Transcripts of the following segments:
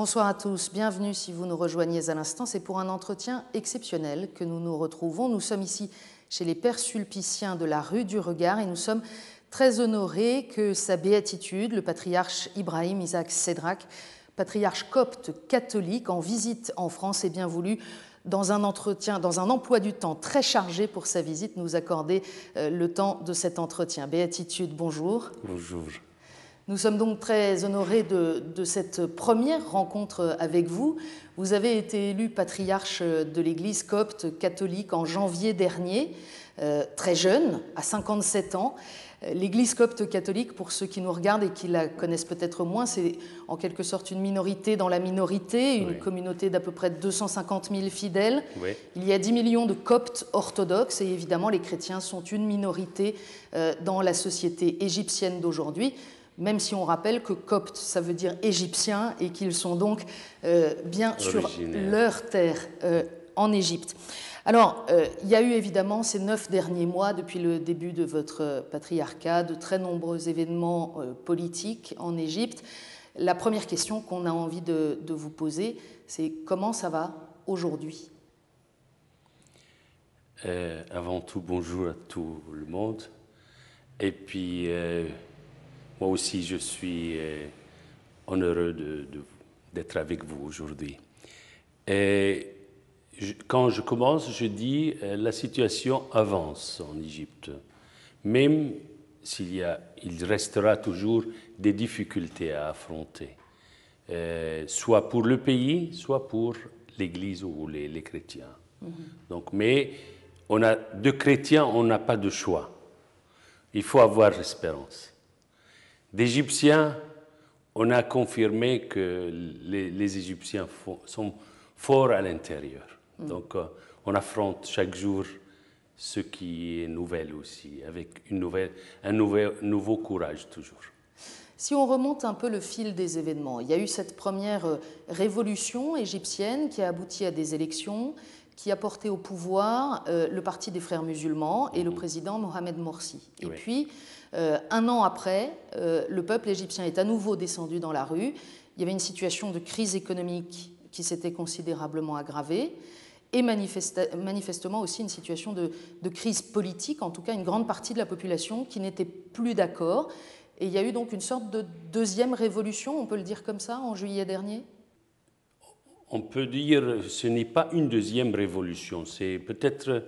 Bonsoir à tous, bienvenue si vous nous rejoignez à l'instant. C'est pour un entretien exceptionnel que nous nous retrouvons. Nous sommes ici chez les Pères Sulpiciens de la rue du Regard et nous sommes très honorés que Sa Béatitude, le patriarche Ibrahim Isaac Sedrak, patriarche copte catholique en visite en France, ait bien voulu dans un entretien, dans un emploi du temps très chargé pour sa visite, nous accorder euh, le temps de cet entretien. Béatitude, bonjour. Bonjour. Nous sommes donc très honorés de, cette première rencontre avec vous. Vous avez été élu patriarche de l'Église copte catholique en janvier dernier, euh, très jeune, à 57 ans. L'Église copte catholique, pour ceux qui nous regardent et qui la connaissent peut-être moins, c'est en quelque sorte une minorité dans la minorité, une communauté d'à peu près 250 000 fidèles. Il y a 10 millions de coptes orthodoxes et évidemment les chrétiens sont une minorité euh, dans la société égyptienne d'aujourd'hui même si on rappelle que copte, ça veut dire égyptien, et qu'ils sont donc euh, bien sur leur terre euh, en Égypte. Alors, euh, il y a eu évidemment ces neuf derniers mois, depuis le début de votre patriarcat, de très nombreux événements politiques en Égypte. La première question qu'on a envie de, de vous poser, c'est comment ça va aujourd'hui Avant tout, bonjour à tout le monde. Et puis, moi aussi, je suis euh, honoreux d'être avec vous aujourd'hui. Et quand je commence, je dis euh, la situation avance en Égypte, même s'il y a, il restera toujours des difficultés à affronter, euh, soit pour le pays, soit pour l'Église ou les, les chrétiens. Mm-hmm. Donc, mais on a, de chrétiens, on n'a pas de choix. Il faut avoir espérance. D'Égyptiens, on a confirmé que les, Égyptiens sont forts à l'intérieur. Donc, euh, on affronte chaque jour ce qui est nouvelle aussi, avec une nouvelle, un nouveau courage toujours. Si on remonte un peu le fil des événements, il y a eu cette première euh, révolution égyptienne qui a abouti à des élections, qui a porté au pouvoir euh, le parti des frères musulmans et le mhm. président Mohamed Morsi. puis, euh, un an après, euh, le peuple égyptien est à nouveau descendu dans la rue. Il y avait une situation de crise économique qui s'était considérablement aggravée et manifestement aussi une situation de, crise politique, en tout cas une grande partie de la population qui n'était plus d'accord. Et il y a eu donc une sorte de deuxième révolution, on peut le dire comme ça, en juillet dernier on peut dire que ce n'est pas une deuxième révolution, c'est peut-être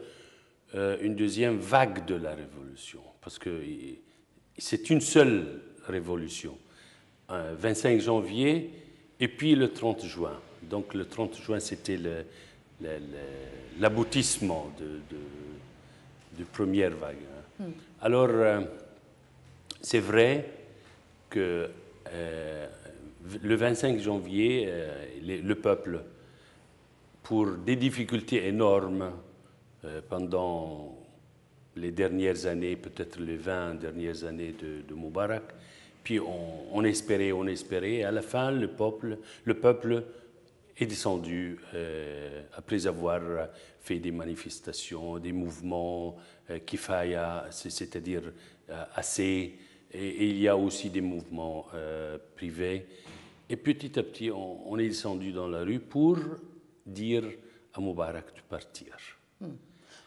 euh, une deuxième vague de la révolution. Parce que c'est une seule révolution, 25 janvier et puis le 30 juin. Donc le 30 juin, c'était l'aboutissement de, de, première vague. Hein. Hmm. Alors, euh, c'est vrai que euh, le 25 janvier, euh, le peuple, pour des difficultés énormes pendant les dernières années, peut-être les 20 dernières années de, de Moubarak. Puis on, espérait, on espérait. Et à la fin, le peuple, le peuple est descendu euh, après avoir fait des manifestations, des mouvements, qui euh, kifaya, c'est-à-dire euh, assez. Et, il y a aussi des mouvements privés. Et petit à petit, on, est descendu dans la rue pour dire à Moubarak de partir. Hmm.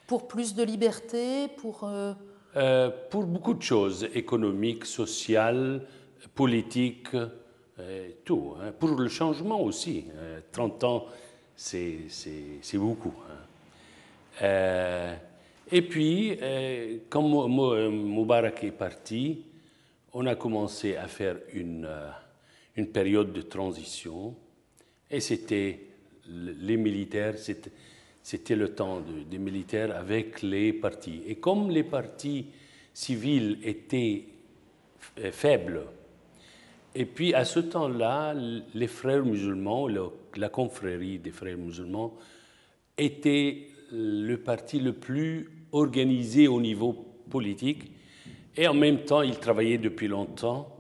Pour plus de liberté Pour, euh, euh, pour beaucoup de choses, économiques, sociales, politiques, euh, tout. Hein. Pour le changement aussi. 30 hein. ans, c'est beaucoup. Hein. et puis, quand Moubarak est parti, on a commencé à faire une, une période de transition. Et c'était les militaires, c'était c'était le temps des militaires avec les partis. Et comme les partis civils étaient euh, faibles, et puis à ce temps-là, les frères musulmans, la confrérie des frères musulmans, était le parti le plus organisé au niveau politique. Et en même temps, ils travaillait depuis longtemps.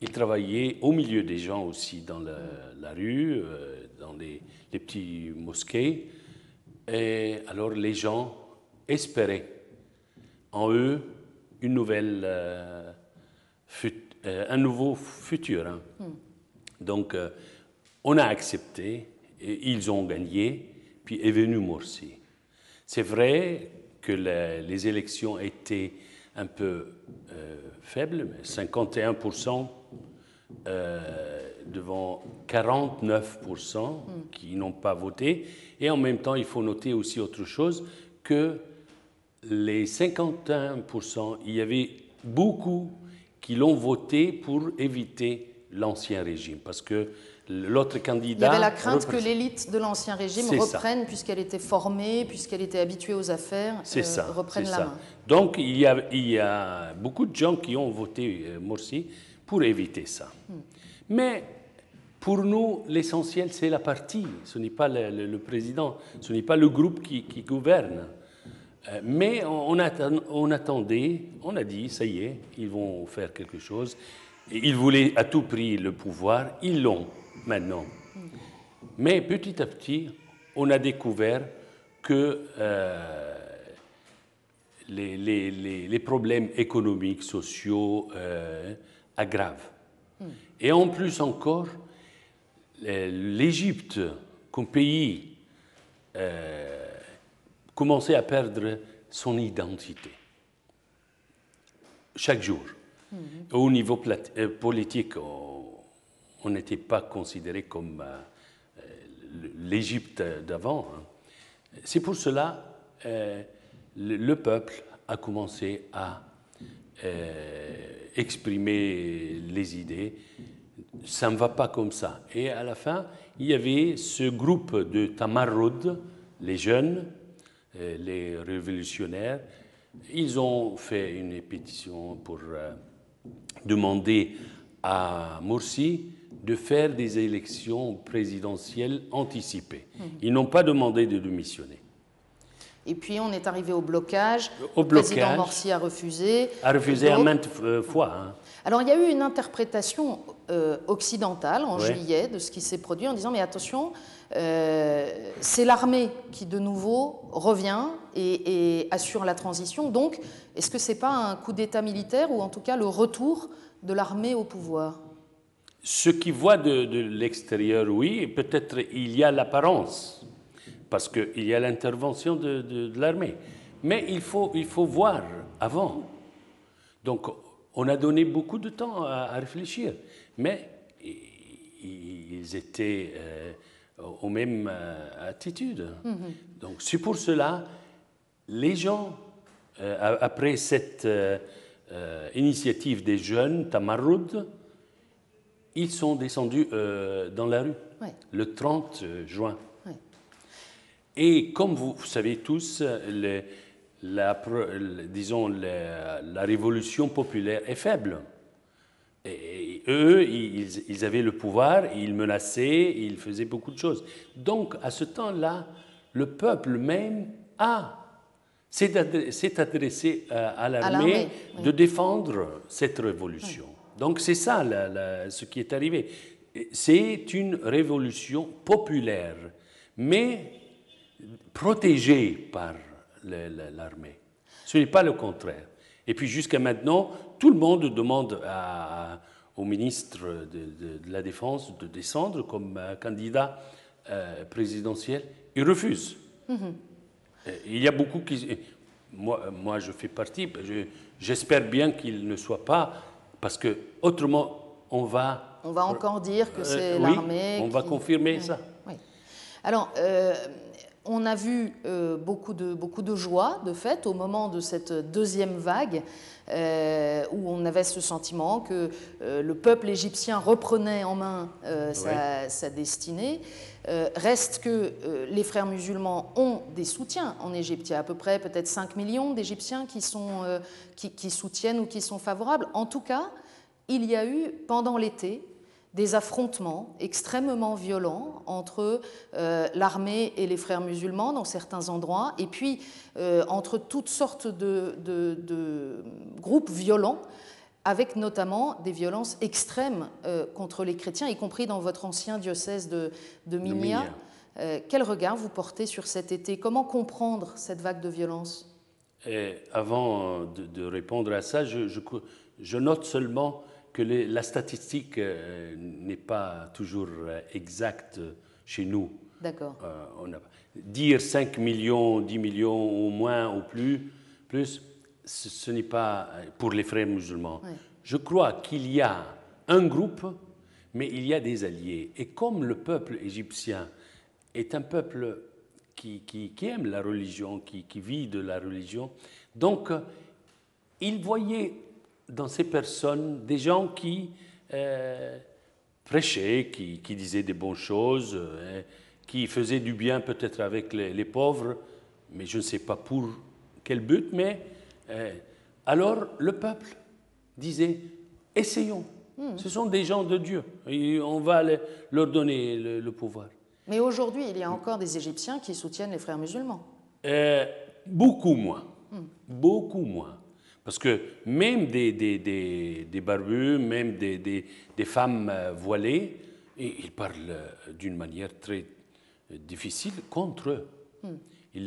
Il travaillait au milieu des gens aussi, dans la, rue, euh, dans les, les petits mosquées. Et alors les gens espéraient en eux une nouvelle, euh, euh, un nouveau futur. Hein. Hmm. Donc euh, on a accepté, et ils ont gagné, puis est venu Morsi. C'est vrai que les élections étaient un peu faibles, mais 51% euh, devant 49% qui n'ont pas voté. Et en même temps, il faut noter aussi autre chose, que les 51%, il y avait beaucoup qui l'ont voté pour éviter l'ancien régime, parce que l'autre candidat... Il y avait la crainte que l'élite de l'ancien régime reprenne, puisqu'elle était formée, puisqu'elle était habituée aux affaires, euh, ça, reprenne la main. Donc il y, a, il beaucoup de gens qui ont voté euh, Morsi, pour éviter ça. Mais pour nous, l'essentiel, c'est la partie, ce n'est pas le, président, ce n'est pas le groupe qui, gouverne. Euh, mais on, on, attendait, on a dit, ça y est, ils vont faire quelque chose. Ils voulaient à tout prix le pouvoir, ils l'ont maintenant. Mais petit à petit, on a découvert que euh, les, problèmes économiques, sociaux, euh, aggrave. Et en plus encore, l'Égypte, comme pays, euh, commençait à perdre son identité chaque jour. Mhm. Au niveau euh, politique, on n'était pas considéré comme euh, l'Égypte d'avant. Hein. C'est pour cela que le peuple a commencé à euh, exprimer les idées. Ça ne va pas comme ça. Et à la fin, il y avait ce groupe de Tamaroud, les jeunes, euh, les révolutionnaires. Ils ont fait une pétition pour euh, demander à Morsi de faire des élections présidentielles anticipées. Mmh. Ils n'ont pas demandé de démissionner. Et puis on est arrivé au blocage. Au le président Morsi a refusé. A refusé à maintes euh, fois. Hein. Alors il y a eu une interprétation euh, occidentale en juillet de ce qui s'est produit en disant mais attention, euh, c'est l'armée qui de nouveau revient et, assure la transition. Donc est-ce que ce n'est pas un coup d'État militaire ou en tout cas le retour de l'armée au pouvoir Ce qui voit de, de l'extérieur, oui, peut-être il y a l'apparence parce qu'il y a l'intervention de, l'armée. Mais il faut, il faut voir avant. Donc, on a donné beaucoup de temps à, réfléchir. Mais ils étaient euh, aux mêmes euh, attitudes. Mm-hmm. Donc, c'est pour cela, les gens, euh, après cette initiative des jeunes, Tamarud, ils sont descendus dans la rue le 30 juin. Et comme vous, savez tous, la, disons, la, révolution populaire est faible. Et, eux, ils, avaient le pouvoir, ils menaçaient, ils faisaient beaucoup de choses. Donc, à ce temps-là, le peuple même a s'est adressé, euh, à l'armée de défendre cette révolution. Donc c'est ça ce qui est arrivé. C'est une révolution populaire, mais protégé par l'armée. Ce n'est pas le contraire. Et puis jusqu'à maintenant, tout le monde demande à, au ministre de, la Défense de descendre comme euh, candidat euh, présidentiel. Il refuse. Mm-hmm. Euh, il y a beaucoup qui... Moi, moi je fais partie. Ben, j'espère bien qu'il ne soit pas, parce que autrement, on va... On va encore dire que c'est l'armée. on va confirmer mm, ça. Alors, on a vu euh, beaucoup, de, beaucoup de joie, de fait, au moment de cette deuxième vague, euh, où on avait ce sentiment que euh, le peuple égyptien reprenait en main sa, destinée. reste que les frères musulmans ont des soutiens en Égypte. Il y a à peu près peut-être 5 millions d'Égyptiens qui, sont, qui soutiennent ou qui sont favorables. En tout cas, il y a eu, pendant l'été, des affrontements extrêmement violents entre euh, l'armée et les frères musulmans dans certains endroits, et puis euh, entre toutes sortes de, groupes violents, avec notamment des violences extrêmes euh, contre les chrétiens, y compris dans votre ancien diocèse de, de Minia. quel regard vous portez sur cet été Comment comprendre cette vague de violence et Avant de, répondre à ça, je, je, je note seulement que la statistique euh, n'est pas toujours euh, exacte chez nous. D'accord. Euh, dire 5 millions, 10 millions, au moins, ou plus, plus ce, n'est pas pour les frères musulmans. Je crois qu'il y a un groupe, mais il y a des alliés. Et comme le peuple égyptien est un peuple qui, aime la religion, qui, qui vit de la religion, donc il voyait dans ces personnes des gens qui euh, prêchaient, qui, disaient des bonnes choses, hein, qui faisaient du bien peut-être avec les, pauvres, mais je ne sais pas pour quel but, mais euh, alors le peuple disait, essayons, hmm. ce sont des gens de Dieu, on va leur donner le, pouvoir. Mais aujourd'hui, il y a encore des Égyptiens qui soutiennent les frères musulmans. Euh, beaucoup moins. Hmm. Beaucoup moins. Parce que même des, des, barbus, même des, femmes euh, voilées, ils parlent euh, d'une manière très euh, difficile contre eux. Hmm.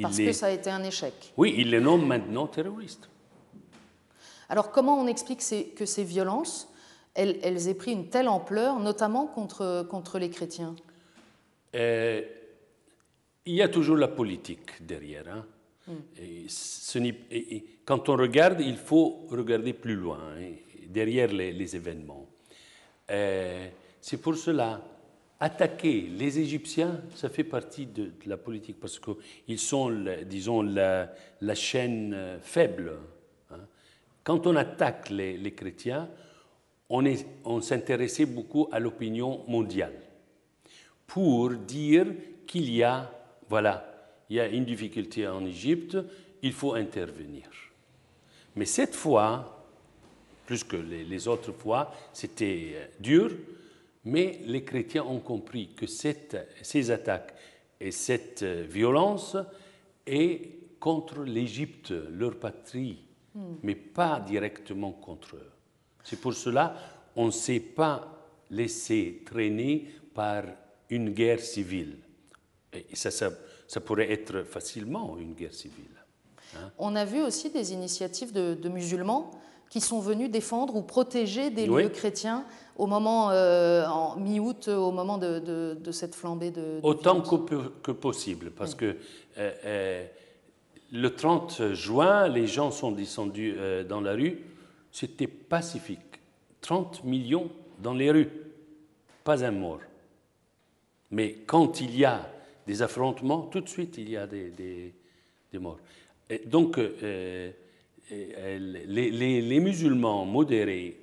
Parce que ça a été un échec. Oui, ils les nomment maintenant terroristes. Alors comment on explique que ces violences, elles, aient pris une telle ampleur, notamment contre, contre les chrétiens Il y a toujours la politique derrière. Hein. Mm. Et, ce quand on regarde, il faut regarder plus loin, hein, derrière les, événements. Euh, c'est pour cela, attaquer les Égyptiens, ça fait partie de, la politique, parce qu'ils sont, disons, la, chaîne euh, faible. Hein. Quand on attaque les, chrétiens, on, on s'intéressait beaucoup à l'opinion mondiale pour dire qu'il y a, voilà, il y a une difficulté en Égypte, il faut intervenir. Mais cette fois, plus que les autres fois, c'était euh, dur, mais les chrétiens ont compris que ces attaques et cette euh, violence est contre l'Égypte, leur patrie, hmm. mais pas directement contre eux. C'est pour cela qu'on ne s'est pas laissé traîner par une guerre civile. ça, ça ça pourrait être facilement une guerre civile. Hein. On a vu aussi des initiatives de, musulmans qui sont venus défendre ou protéger des lieux chrétiens au moment, euh, en mi-août, euh, au moment de, cette flambée de... Autant que, possible, parce que euh, le 30 juin, les gens sont descendus dans la rue, c'était pacifique. 30 millions dans les rues, pas un mort. Mais quand il y a des affrontements, tout de suite, il y a des, morts. Et donc, euh, euh, les, musulmans modérés,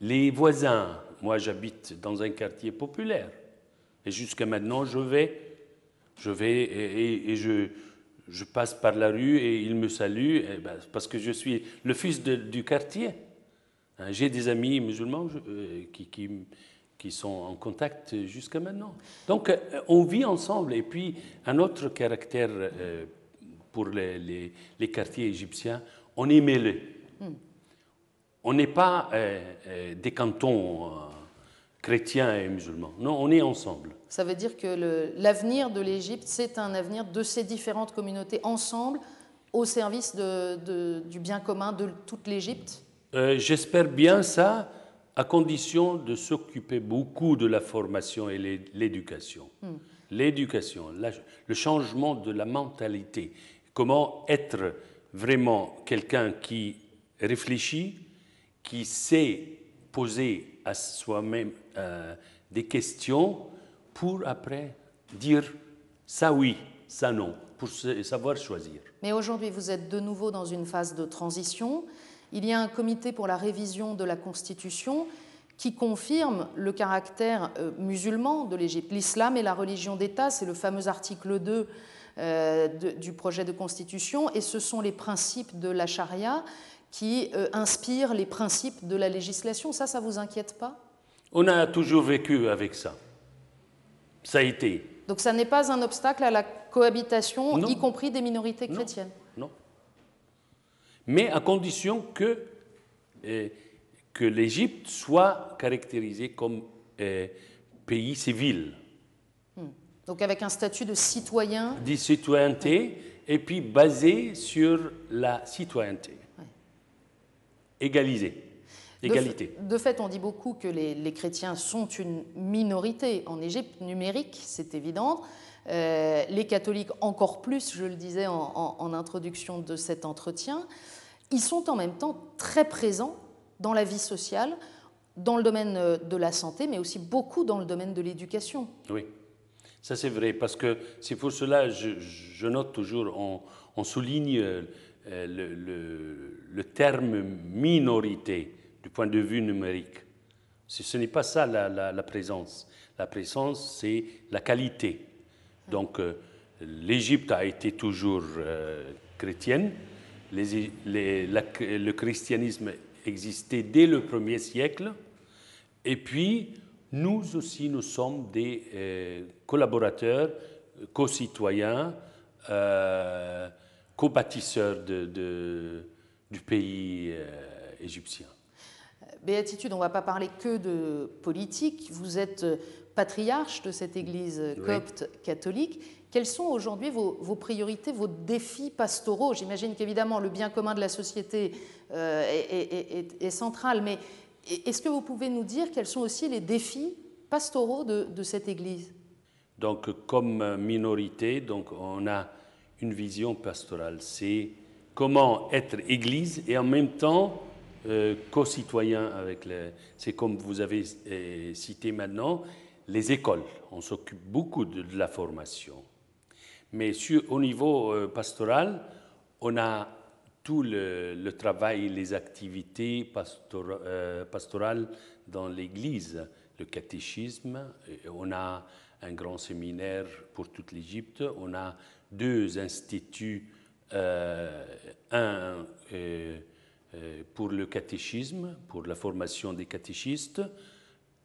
les voisins, moi j'habite dans un quartier populaire, et jusqu'à maintenant, je vais, je vais, et, je, je, passe par la rue et ils me saluent, eh ben, parce que je suis le fils du quartier. Hein, j'ai des amis musulmans euh, qui, qui qui sont en contact jusqu'à maintenant. Donc euh, on vit ensemble. Et puis un autre caractère euh, pour les, quartiers égyptiens, on est mêlés. Hmm. On n'est pas euh, des cantons chrétiens et musulmans. Non, on est ensemble. Ça veut dire que l'avenir de l'Égypte, c'est un avenir de ces différentes communautés ensemble au service du bien commun de toute l'Égypte J'espère bien ça à condition de s'occuper beaucoup de la formation et l'éducation. Hmm. L'éducation, le changement de la mentalité, comment être vraiment quelqu'un qui réfléchit, qui sait poser à soi-même euh, des questions pour après dire ça oui, ça non, pour savoir choisir. Mais aujourd'hui, vous êtes de nouveau dans une phase de transition il y a un comité pour la révision de la Constitution qui confirme le caractère euh, musulman de l'Égypte. L'islam est la religion d'État, c'est le fameux article 2 euh, du projet de constitution, et ce sont les principes de la charia qui euh, inspirent les principes de la législation. Ça, ça vous inquiète pas On a toujours vécu avec ça. Ça a été. Donc ça n'est pas un obstacle à la cohabitation, y compris des minorités chrétiennes mais à condition que, euh, que l'Égypte soit caractérisée comme euh, pays civil. Hmm. Donc avec un statut de citoyen. De citoyenneté, et puis basé sur la citoyenneté. Égalisé. Égalité. De, fait, on dit beaucoup que les chrétiens sont une minorité en Égypte numérique, c'est évident. Euh, les catholiques encore plus, je le disais en, introduction de cet entretien, ils sont en même temps très présents dans la vie sociale, dans le domaine euh, de la santé, mais aussi beaucoup dans le domaine de l'éducation. Oui, ça c'est vrai, parce que c'est pour cela, je, note toujours, on, souligne euh, le, terme minorité du point de vue numérique. Ce, ce n'est pas ça la présence. La présence, c'est la qualité. Donc euh, l'Égypte a été toujours euh, chrétienne. Les, le christianisme existait dès le premier siècle. Et puis, nous aussi, nous sommes des euh, collaborateurs, co-citoyens, co-bâtisseurs de, du pays égyptien. Béatitude, on ne va pas parler que de politique. Vous êtes patriarche de cette église copte catholique. Quelles sont aujourd'hui vos, priorités, vos défis pastoraux J'imagine qu'évidemment le bien commun de la société euh, est, central, mais est-ce que vous pouvez nous dire quels sont aussi les défis pastoraux de, cette Église Donc comme minorité, donc on a une vision pastorale. C'est comment être Église et en même temps euh, co-citoyen avec les... C'est comme vous avez euh, cité maintenant, les écoles, on s'occupe beaucoup de, la formation. Mais sur, au niveau euh, pastoral, on a tout le, travail, les activités euh, pastorales dans l'Église, le catéchisme. On a un grand séminaire pour toute l'Égypte. On a deux instituts, euh, un pour le catéchisme, pour la formation des catéchistes,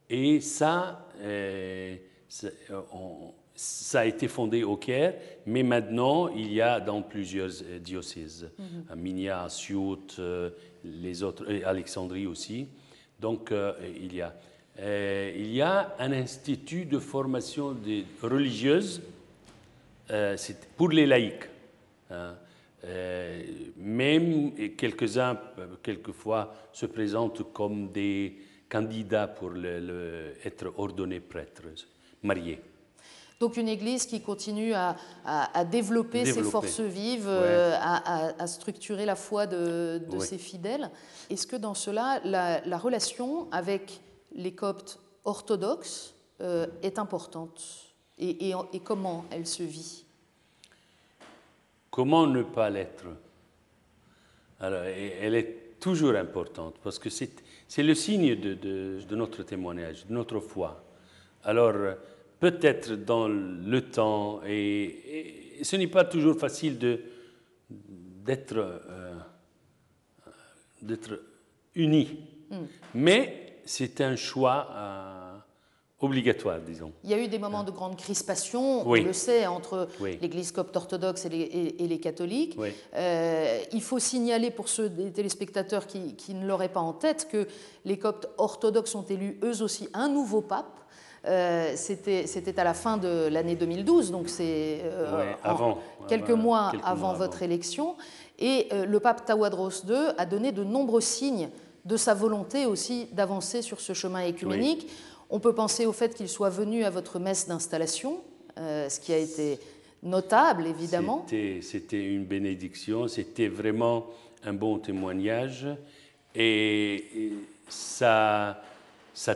et ça, euh, euh, ça, a été fondé au Caire, mais maintenant, il y a dans plusieurs euh, diocèses, mhm. à Minia, à les autres, Alexandrie aussi. Donc, il y a. il y a un institut de formation des religieuse c'est pour les laïcs. Hein. Euh, même quelques-uns, quelquefois, se présentent comme des candidat pour le, être ordonné prêtre, marié. Donc une Église qui continue à, développer, ses forces vives, euh, à, structurer la foi de, ses fidèles. Est-ce que dans cela, la, relation avec les coptes orthodoxes euh, est importante et, comment elle se vit Comment ne pas l'être elle est toujours importante parce que c'est le signe de, de, notre témoignage, de notre foi. Alors, peut-être dans le temps, et, ce n'est pas toujours facile d'être euh, d'être unis, mm. mais c'est un choix. Euh, obligatoire, disons. Il y a eu des moments de grande crispation, on le sait, entre l'Église copte orthodoxe et les, catholiques. Euh, il faut signaler pour ceux des téléspectateurs qui, ne l'auraient pas en tête que les coptes orthodoxes ont élu eux aussi un nouveau pape. Euh, c'était à la fin de l'année 2012, donc c'est euh, quelques, mois avant votre élection. Et le pape Tawadros II a donné de nombreux signes de sa volonté aussi d'avancer sur ce chemin écuménique. On peut penser au fait qu'il soit venu à votre messe d'installation, euh, ce qui a été notable, évidemment. C'était une bénédiction, c'était vraiment un bon témoignage et ça,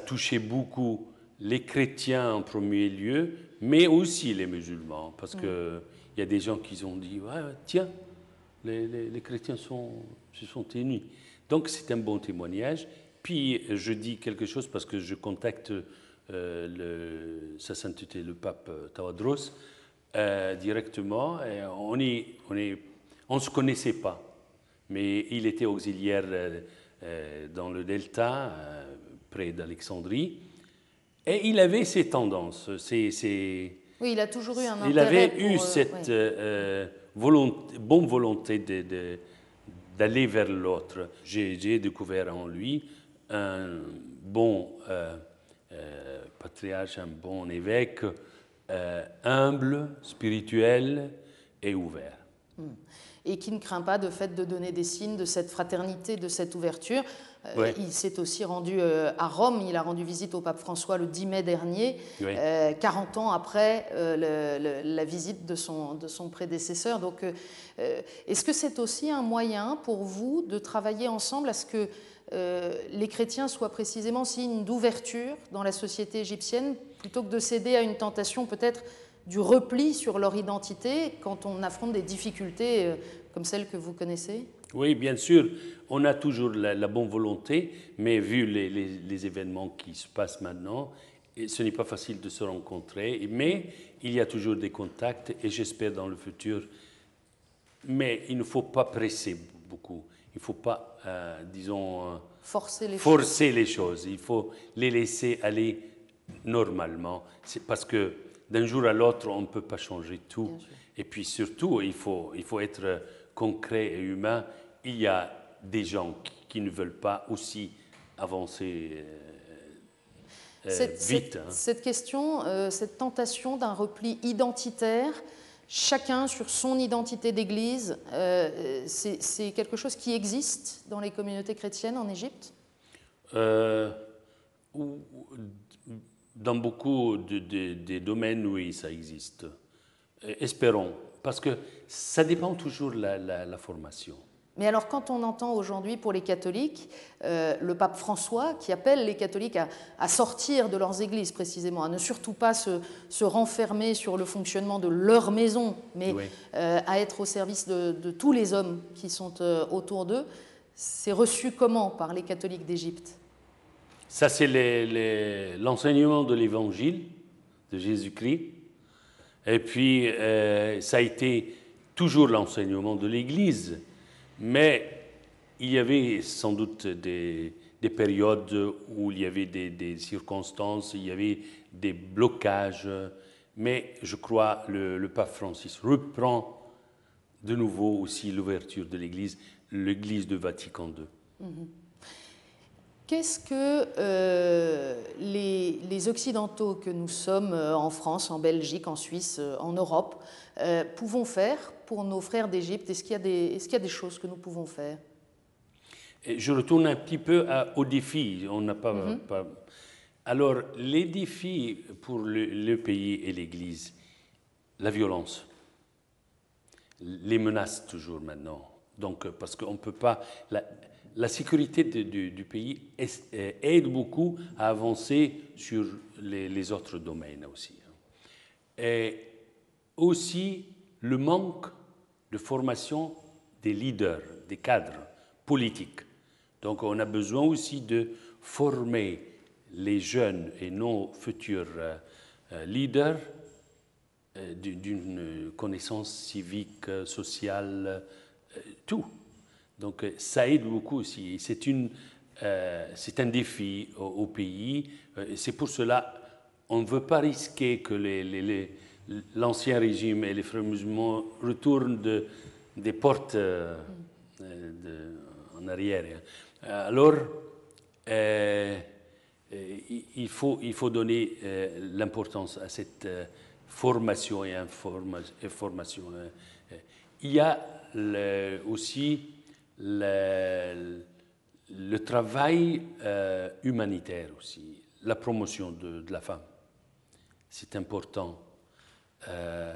touchait beaucoup les chrétiens en premier lieu, mais aussi les musulmans, parce mm. qu'il il y a des gens qui ont dit, tiens, les, chrétiens se sont tenus ». Donc c'est un bon témoignage puis je dis quelque chose parce que je contacte euh, le, sa sainteté, le pape euh, Tawadros, euh, directement. Et on, ne on, on se connaissait pas, mais il était auxiliaire dans le delta, près d'Alexandrie. Et il avait ses tendances, ces, Oui, il a toujours eu un intérêt Il avait eu cette volonté, bonne volonté d'aller vers l'autre. J'ai découvert en lui un bon euh, euh, patriarche, un bon évêque, euh, humble, spirituel et ouvert. Hmm. Et qui ne craint pas de fait de donner des signes de cette fraternité, de cette ouverture. Euh, il s'est aussi rendu à Rome, il a rendu visite au pape François le 10 mai dernier, 40 ans après la visite de son, de son prédécesseur. Donc, est-ce que c'est aussi un moyen pour vous de travailler ensemble à ce que euh, les chrétiens soient précisément signes d'ouverture dans la société égyptienne, plutôt que de céder à une tentation peut-être du repli sur leur identité quand on affronte des difficultés euh, comme celles que vous connaissez Oui, bien sûr, on a toujours la, bonne volonté, mais vu les, les, événements qui se passent maintenant, ce n'est pas facile de se rencontrer, mais il y a toujours des contacts et j'espère dans le futur. Mais il ne faut pas presser beaucoup, il ne faut pas euh, disons, euh, forcer les, forcer choses. les choses. Il faut les laisser aller normalement. C'est parce que d'un jour à l'autre, on ne peut pas changer tout. Et puis surtout, il faut, être euh, concret et humain. Il y a des gens qui, ne veulent pas aussi avancer. cette, Vite, cette, hein. question, cette tentation d'un repli identitaire chacun sur son identité d'église. Euh, c'est quelque chose qui existe dans les communautés chrétiennes en Égypte euh, Dans beaucoup de, des domaines, oui, ça existe. Euh, espérons, parce que ça dépend toujours de la formation. Mais alors quand on entend aujourd'hui pour les catholiques euh, le pape François qui appelle les catholiques à, sortir de leurs églises précisément, à ne surtout pas se, renfermer sur le fonctionnement de leur maison, mais euh, à être au service de, tous les hommes qui sont euh, autour d'eux, c'est reçu comment par les catholiques d'Égypte Ça c'est l'enseignement de l'Évangile de Jésus-Christ. Et puis ça a été toujours l'enseignement de l'Église mais il y avait sans doute des, périodes où il y avait des, circonstances, il y avait des blocages. Mais je crois le, le pape Francis reprend de nouveau aussi l'ouverture de l'Église, l'Église de Vatican II. Mhm. Qu'est-ce que euh, les, Occidentaux que nous sommes euh, en France, en Belgique, en Suisse, euh, en Europe, pouvons faire pour nos frères d'Égypte Est-ce qu'il y, a des choses que nous pouvons faire Je retourne un petit peu à, au défi. On n'a pas, mhm. Alors, les défis pour le, pays et l'Église, la violence, les menaces toujours maintenant. Donc, parce qu'on ne peut pas. La, sécurité du pays aide beaucoup à avancer sur les, les autres domaines aussi. Hein. Et aussi le manque de formation des leaders, des cadres politiques. Donc on a besoin aussi de former les jeunes et nos futurs euh, euh, leaders euh, d'une connaissance civique, sociale, tout. Donc ça aide beaucoup aussi. C'est une c'est un défi au, pays. c'est pour cela on ne veut pas risquer que les, les, l'ancien régime et les frères musulmans retournent de, des portes euh, euh, en arrière. Hein. Euh, alors, il, faut, il faut donner l'importance à cette formation et information. Hein. Il y a aussi le, travail humanitaire aussi, la promotion de la femme. C'est important euh,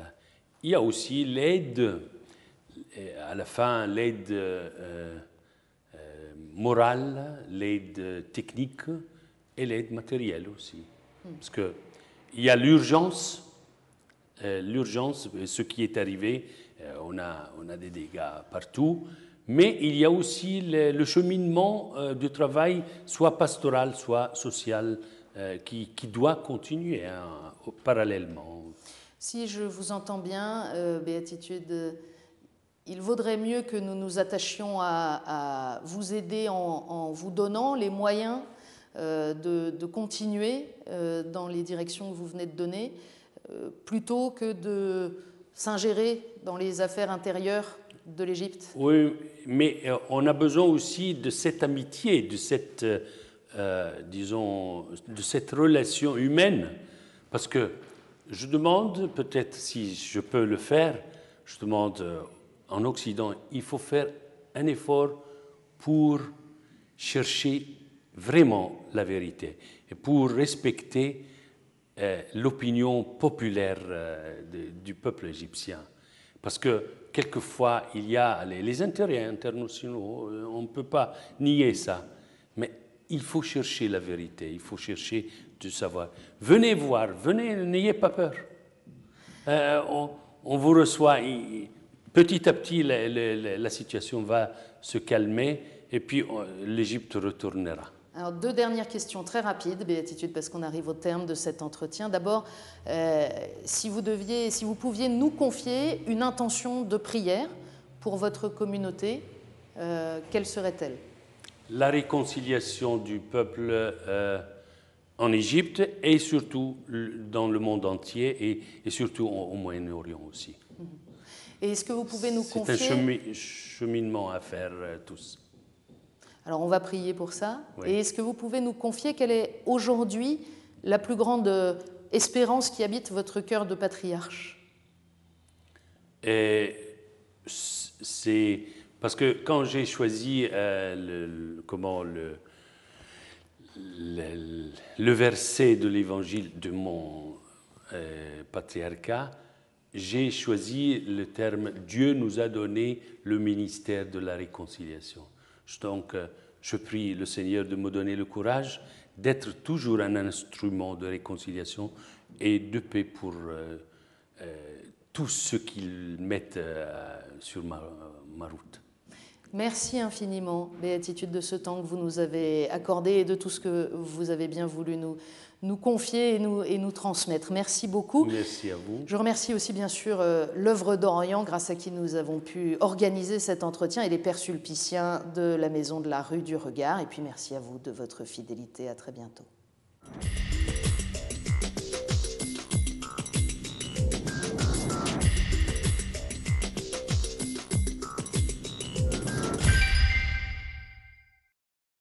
il y a aussi l'aide, euh, à la fin, l'aide euh, morale, l'aide technique et l'aide matérielle aussi. Parce qu'il y a l'urgence, l'urgence, ce qui est arrivé, on, a, on a des dégâts partout, mais il y a aussi le, cheminement du travail, soit pastoral, soit social, qui, qui, doit continuer hein, parallèlement. Si je vous entends bien, euh, Béatitude, euh, il vaudrait mieux que nous nous attachions à, vous aider en, vous donnant les moyens euh, de, de, continuer dans les directions que vous venez de donner, plutôt que de s'ingérer dans les affaires intérieures de l'Égypte. Oui, mais on a besoin aussi de cette amitié, de cette, disons, de cette relation humaine, parce que je demande, peut-être si je peux le faire, je demande euh, en Occident, il faut faire un effort pour chercher vraiment la vérité et pour respecter euh, l'opinion populaire euh, du peuple égyptien. Parce que quelquefois, il y a les, les intérêts internationaux, on ne peut pas nier ça. Mais il faut chercher la vérité, il faut chercher savoir. Venez voir, venez, n'ayez pas peur. Euh, on, vous reçoit. petit à petit, la, situation va se calmer et puis euh, l'Égypte retournera. Alors, deux dernières questions très rapides, Béatitude, parce qu'on arrive au terme de cet entretien. D'abord, euh, si, vous deviez, si vous pouviez nous confier une intention de prière pour votre communauté, quelle serait-elle La réconciliation du peuple en Égypte et surtout dans le monde entier et, surtout au, Moyen-Orient aussi. Mm-hmm. Et est-ce que vous pouvez nous confier C'est un cheminement à faire euh, tous. Alors on va prier pour ça. Et est-ce que vous pouvez nous confier quelle est aujourd'hui la plus grande euh, espérance qui habite votre cœur de patriarche C'est parce que quand j'ai choisi euh, comment le le, le verset de l'évangile de mon euh, patriarcat, j'ai choisi le terme Dieu nous a donné le ministère de la réconciliation. Donc, euh, je prie le Seigneur de me donner le courage d'être toujours un instrument de réconciliation et de paix pour euh, tous ceux qui mettent sur ma route. Merci infiniment, Béatitude, de ce temps que vous nous avez accordé et de tout ce que vous avez bien voulu nous, confier et nous, transmettre. Merci beaucoup. Merci à vous. Je remercie aussi bien sûr euh, l'œuvre d'Orient, grâce à qui nous avons pu organiser cet entretien, et les Pères Sulpiciens de la Maison de la Rue du Regard. Et puis merci à vous de votre fidélité. À très bientôt.